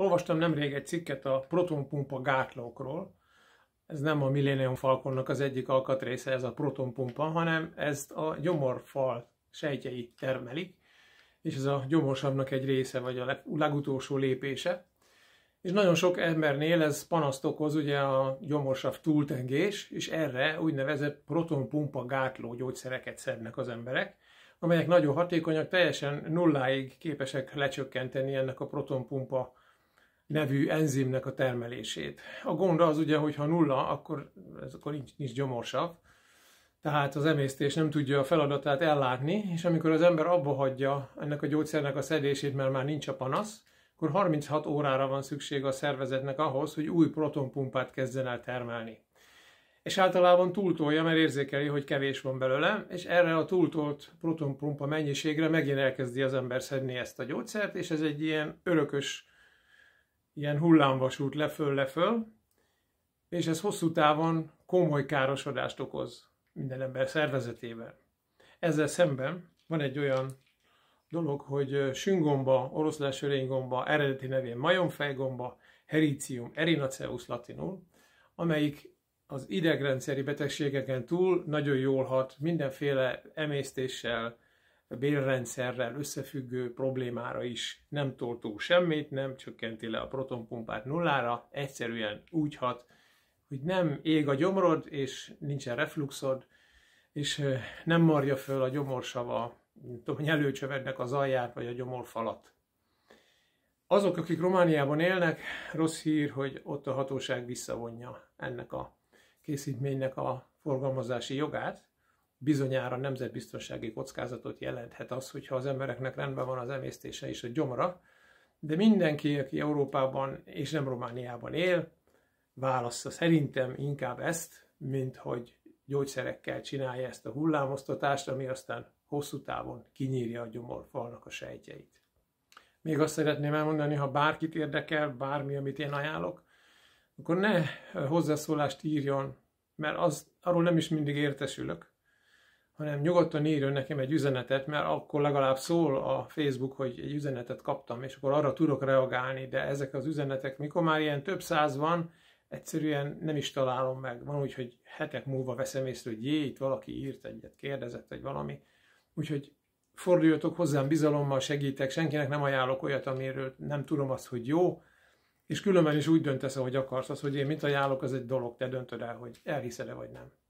Olvastam nemrég egy cikket a protonpumpa gátlókról. Ez nem a Millennium Falconnak az egyik alkatrésze, ez a protonpumpa, hanem ezt a gyomorfal sejtjei termelik, és ez a gyomorsavnak egy része, vagy a legutolsó lépése. És nagyon sok embernél ez panaszt okoz, ugye a gyomorsav túltengés, és erre úgynevezett protonpumpa gátló gyógyszereket szednek az emberek, amelyek nagyon hatékonyak, teljesen nulláig képesek lecsökkenteni ennek a protonpumpa nevű enzimnek a termelését. A gond az ugye, hogy ha nulla, akkor, ez, akkor nincs, nincs gyomorsav, tehát az emésztés nem tudja a feladatát ellátni, és amikor az ember abba hagyja ennek a gyógyszernek a szedését, mert már nincs a panasz, akkor 36 órára van szükség a szervezetnek ahhoz, hogy új protonpumpát kezdjen el termelni. És általában túltolja, mert érzékeli, hogy kevés van belőle, és erre a túltolt protonpumpa mennyiségre megint elkezdi az ember szedni ezt a gyógyszert, és ez egy ilyen örökös ilyen hullámvasút leföl, leföl, és ez hosszú távon komoly károsodást okoz minden ember szervezetében. Ezzel szemben van egy olyan dolog, hogy süngomba, oroszlán sörénygomba, eredeti nevén majomfejgomba, hericium erinaceus latinul, amelyik az idegrendszeri betegségeken túl nagyon jól hat mindenféle emésztéssel, bérrendszerrel összefüggő problémára is nem toltó semmit, nem csökkenti le a protonpumpát nullára, egyszerűen úgy hat, hogy nem ég a gyomrod, és nincsen refluxod, és nem marja föl a gyomorsava, tudom, nyelőcsövednek az alját, vagy a gyomorfalat. Azok, akik Romániában élnek, rossz hír, hogy ott a hatóság visszavonja ennek a készítménynek a forgalmazási jogát, bizonyára nemzetbiztonsági kockázatot jelenthet az, hogyha az embereknek rendben van az emésztése és a gyomra, de mindenki, aki Európában és nem Romániában él, válaszza szerintem inkább ezt, mint hogy gyógyszerekkel csinálja ezt a hullámoztatást, ami aztán hosszú távon kinyírja a gyomorfalnak a sejtjeit. Még azt szeretném elmondani, ha bárkit érdekel, bármi, amit én ajánlok, akkor ne hozzászólást írjon, mert az, arról nem is mindig értesülök, hanem nyugodtan írjon nekem egy üzenetet, mert akkor legalább szól a Facebook, hogy egy üzenetet kaptam, és akkor arra tudok reagálni, de ezek az üzenetek, mikor már ilyen több száz van, egyszerűen nem is találom meg. Van úgy, hogy hetek múlva veszem észre, hogy jé, itt valaki írt egyet, kérdezett, egy valami. Úgyhogy forduljatok hozzám, bizalommal segítek, senkinek nem ajánlok olyat, amiről nem tudom azt, hogy jó, és különben is úgy döntesz, ahogy akarsz, az, hogy én mit ajánlok, az egy dolog, te döntöd el, hogy elhiszed-e vagy nem.